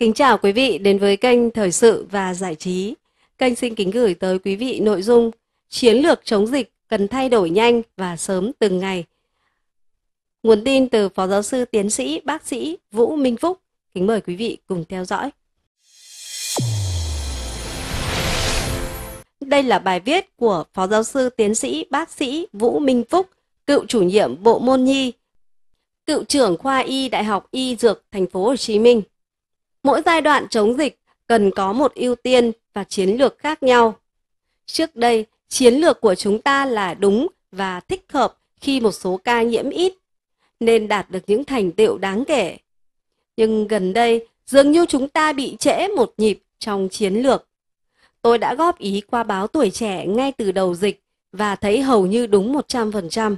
Kính chào quý vị đến với kênh Thời sự và Giải trí. Kênh xin kính gửi tới quý vị nội dung Chiến lược chống dịch cần thay đổi nhanh và sớm từng ngày. Nguồn tin từ Phó Giáo sư Tiến sĩ Bác sĩ Vũ Minh Phúc. Kính mời quý vị cùng theo dõi. Đây là bài viết của Phó Giáo sư Tiến sĩ Bác sĩ Vũ Minh Phúc, cựu chủ nhiệm Bộ môn Nhi, cựu trưởng khoa Y Đại học Y Dược Thành phố Hồ Chí Minh Mỗi giai đoạn chống dịch cần có một ưu tiên và chiến lược khác nhau. Trước đây, chiến lược của chúng ta là đúng và thích hợp khi một số ca nhiễm ít, nên đạt được những thành tựu đáng kể. Nhưng gần đây, dường như chúng ta bị trễ một nhịp trong chiến lược. Tôi đã góp ý qua báo tuổi trẻ ngay từ đầu dịch và thấy hầu như đúng 100%.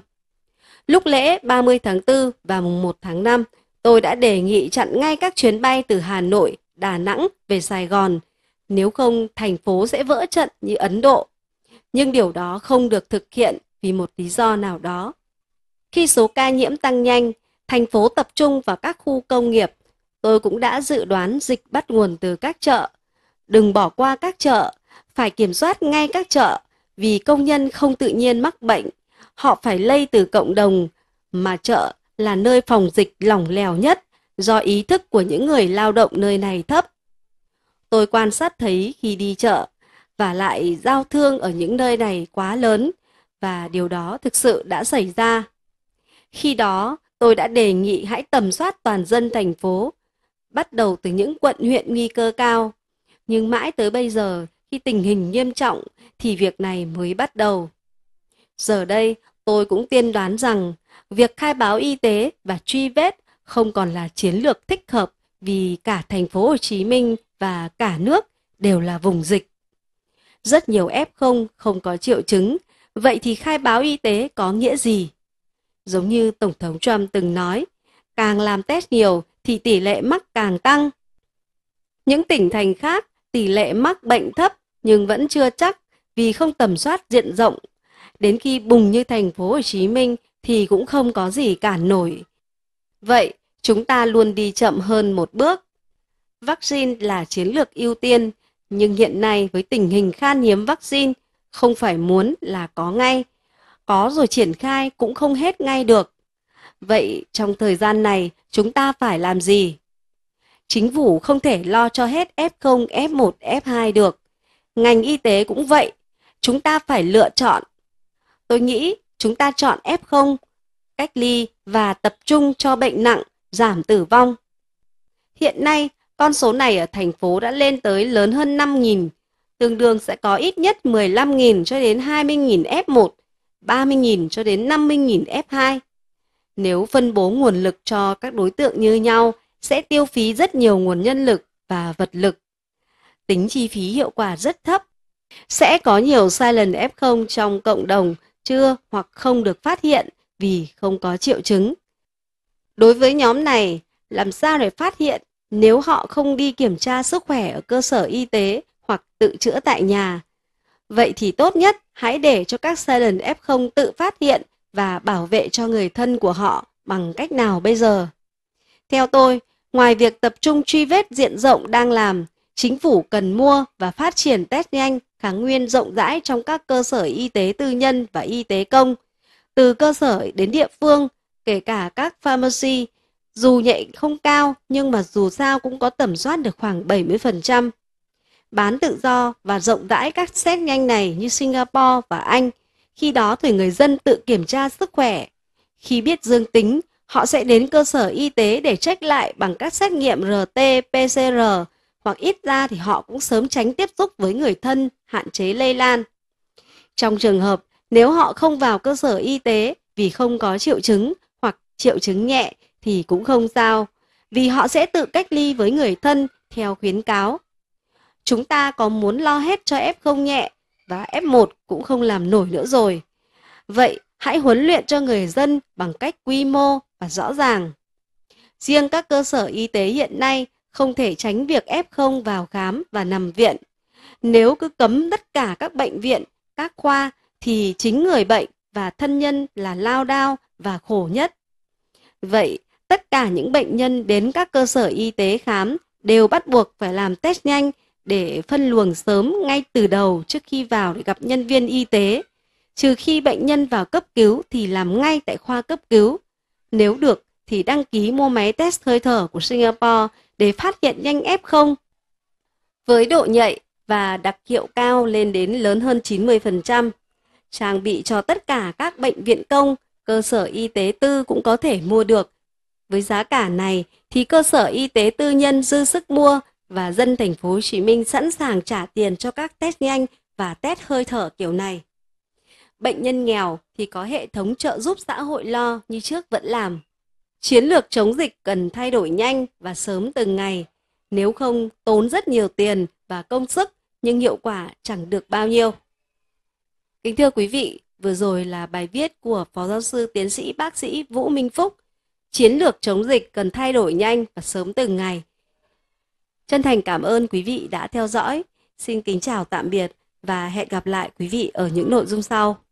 Lúc lễ 30 tháng 4 và mùng 1 tháng 5, tôi đã đề nghị chặn ngay các chuyến bay từ Hà Nội, Đà Nẵng về Sài Gòn. Nếu không, thành phố sẽ vỡ trận như Ấn Độ. Nhưng điều đó không được thực hiện vì một lý do nào đó. Khi số ca nhiễm tăng nhanh, thành phố tập trung vào các khu công nghiệp. Tôi cũng đã dự đoán dịch bắt nguồn từ các chợ. Đừng bỏ qua các chợ, phải kiểm soát ngay các chợ vì công nhân không tự nhiên mắc bệnh. Họ phải lây từ cộng đồng, mà chợ là nơi phòng dịch lỏng lẻo nhất do ý thức của những người lao động nơi này thấp. Tôi quan sát thấy khi đi chợ và lại giao thương ở những nơi này quá lớn và điều đó thực sự đã xảy ra. Khi đó, tôi đã đề nghị hãy tầm soát toàn dân thành phố, bắt đầu từ những quận huyện nguy cơ cao. Nhưng mãi tới bây giờ, khi tình hình nghiêm trọng thì việc này mới bắt đầu. Giờ đây, tôi cũng tiên đoán rằng Việc khai báo y tế và truy vết không còn là chiến lược thích hợp vì cả thành phố Hồ Chí Minh và cả nước đều là vùng dịch. Rất nhiều F0 không có triệu chứng, vậy thì khai báo y tế có nghĩa gì? Giống như Tổng thống Trump từng nói, càng làm test nhiều thì tỷ lệ mắc càng tăng. Những tỉnh thành khác tỷ lệ mắc bệnh thấp nhưng vẫn chưa chắc vì không tầm soát diện rộng. Đến khi bùng như thành phố Hồ Chí Minh thì cũng không có gì cản nổi. Vậy, chúng ta luôn đi chậm hơn một bước. Vaccine là chiến lược ưu tiên, nhưng hiện nay với tình hình khan hiếm vaccine, không phải muốn là có ngay. Có rồi triển khai cũng không hết ngay được. Vậy trong thời gian này chúng ta phải làm gì? Chính phủ không thể lo cho hết F0, F1, F2 được. Ngành y tế cũng vậy, chúng ta phải lựa chọn. Tôi nghĩ chúng ta chọn F0, cách ly và tập trung cho bệnh nặng, giảm tử vong. Hiện nay, con số này ở thành phố đã lên tới lớn hơn 5.000, tương đương sẽ có ít nhất 15.000 cho đến 20.000 F1, 30.000 cho đến 50.000 F2. Nếu phân bố nguồn lực cho các đối tượng như nhau, sẽ tiêu phí rất nhiều nguồn nhân lực và vật lực. Tính chi phí hiệu quả rất thấp. Sẽ có nhiều sai lầm F0 trong cộng đồng chưa hoặc không được phát hiện vì không có triệu chứng. Đối với nhóm này, làm sao để phát hiện nếu họ không đi kiểm tra sức khỏe ở cơ sở y tế hoặc tự chữa tại nhà? Vậy thì tốt nhất hãy để cho các silent F0 tự phát hiện và bảo vệ cho người thân của họ bằng cách nào bây giờ? Theo tôi, ngoài việc tập trung truy vết diện rộng đang làm, chính phủ cần mua và phát triển test nhanh kháng nguyên rộng rãi trong các cơ sở y tế tư nhân và y tế công, từ cơ sở đến địa phương, kể cả các pharmacy, dù nhạy không cao nhưng mà dù sao cũng có tầm soát được khoảng 70%. Bán tự do và rộng rãi các xét nhanh này như Singapore và Anh, khi đó thì người dân tự kiểm tra sức khỏe. Khi biết dương tính, họ sẽ đến cơ sở y tế để check lại bằng các xét nghiệm RT-PCR hoặc ít ra thì họ cũng sớm tránh tiếp xúc với người thân, hạn chế lây lan. Trong trường hợp nếu họ không vào cơ sở y tế vì không có triệu chứng hoặc triệu chứng nhẹ thì cũng không sao, vì họ sẽ tự cách ly với người thân theo khuyến cáo. Chúng ta có muốn lo hết cho F0 nhẹ và F1 cũng không làm nổi nữa rồi. Vậy hãy huấn luyện cho người dân bằng cách quy mô và rõ ràng. Riêng các cơ sở y tế hiện nay không thể tránh việc F0 vào khám và nằm viện. Nếu cứ cấm tất cả các bệnh viện, các khoa thì chính người bệnh và thân nhân là lao đao và khổ nhất. Vậy, tất cả những bệnh nhân đến các cơ sở y tế khám đều bắt buộc phải làm test nhanh để phân luồng sớm ngay từ đầu trước khi vào để gặp nhân viên y tế. Trừ khi bệnh nhân vào cấp cứu thì làm ngay tại khoa cấp cứu. Nếu được thì đăng ký mua máy test hơi thở của Singapore để phát hiện nhanh F0. Với độ nhạy và đặc hiệu cao lên đến lớn hơn 90%, trang bị cho tất cả các bệnh viện công, cơ sở y tế tư cũng có thể mua được. Với giá cả này thì cơ sở y tế tư nhân dư sức mua và dân thành phố Hồ Chí Minh sẵn sàng trả tiền cho các test nhanh và test hơi thở kiểu này. Bệnh nhân nghèo thì có hệ thống trợ giúp xã hội lo như trước vẫn làm Chiến lược chống dịch cần thay đổi nhanh và sớm từng ngày, nếu không tốn rất nhiều tiền và công sức nhưng hiệu quả chẳng được bao nhiêu. Kính thưa quý vị, vừa rồi là bài viết của Phó giáo sư tiến sĩ bác sĩ Vũ Minh Phúc. Chiến lược chống dịch cần thay đổi nhanh và sớm từng ngày. Chân thành cảm ơn quý vị đã theo dõi. Xin kính chào tạm biệt và hẹn gặp lại quý vị ở những nội dung sau.